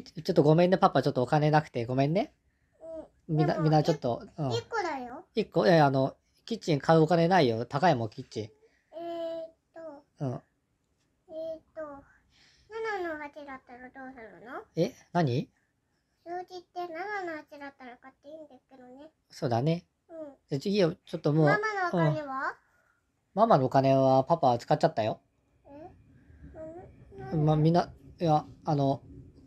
ちょっとごめんね、パパ、ちょっとお金なくて、ごめんね。みんな、みんなちょっと。うん、1個だよ。一個、いやあの、キッチン買うお金ないよ。高いもん、キッチン。えー、っと。うん。えー、っと、七の八だったらどうするのえ何数字って七の八だったら買っていいんだけどね。そうだね。うん。次ちょっともう。ママのお金は、うん、ママのお金はパパは使っちゃったよ。え、うん、まあ、みんな、いや、あの、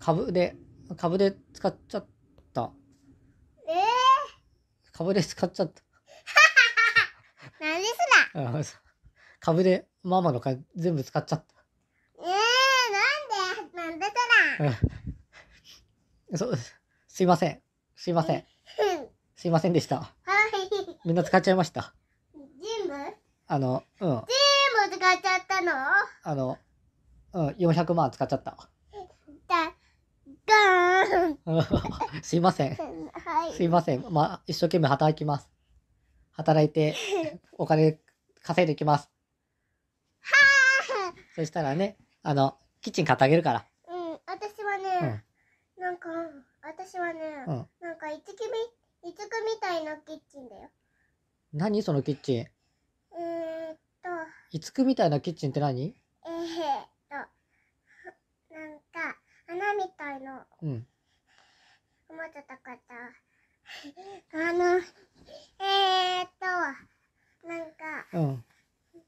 株で、株で使っちゃった。ええー、株で使っちゃった。何ですら 株でママの金全部使っちゃった。ええー、なんでなんでたら。そうすいません。すいません。すいませんでした。みんな使っちゃいました。全部あの、うん。全部使っちゃったのあの、うん、400万使っちゃった。すいません。すいません。まあ、一生懸命働きます。働いて、お金稼いできます。はあ。そしたらね、あの、キッチン買ってあげるから。うん、私はね、うん、なんか、私はね、うん、なんか、いつきみ、いつくみたいなキッチンだよ。何そのキッチン。えっと。いつくみたいなキッチンって何えー、っと、なんか、穴みたいの。うん。もちょっとこっと、あの、えー、っと、なんか、うん、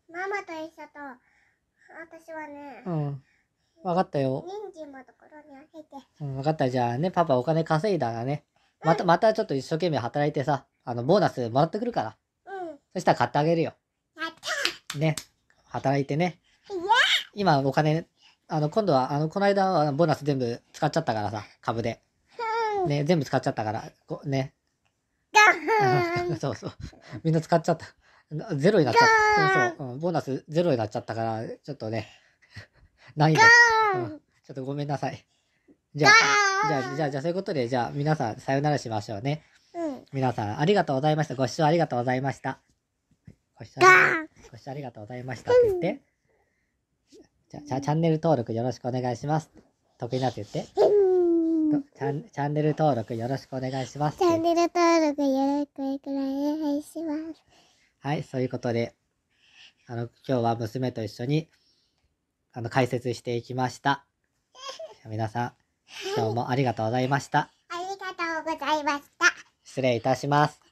ママと一緒と、私はね、うん。分かったよ。人参のところにあげて。うん、分かった。じゃあね、パパお金稼いだらね、また、うん、またちょっと一生懸命働いてさ、あの、ボーナスもらってくるから。うん。そしたら買ってあげるよ。やったね。働いてね。今お金、あの、今度は、あの、この間はボーナス全部使っちゃったからさ、株で。ね、全部使っちゃったから、こね。そうそう。みんな使っちゃった。ゼロになっちゃった。そう、そうん、ボーナスゼロになっちゃったから、ちょっとね、難易度、うん。ちょっとごめんなさい。じゃあ、じゃあ、じゃあ、じゃあ、そういうことで、じゃあ、皆さん、さよならしましょうね。うん、皆さん、ありがとうございました。ご視聴ありがとうございました。ご視聴ご視聴ありがとうございましたって言って。じゃあ、チャンネル登録よろしくお願いします。得意なって言って。チャンチャンネル登録よろしくお願いします。チャンネル登録よろしくお願いします。はい、そういうことで、あの、今日は娘と一緒に、あの、解説していきました。皆さん、今日もありがとうございました。ありがとうございました。失礼いたします。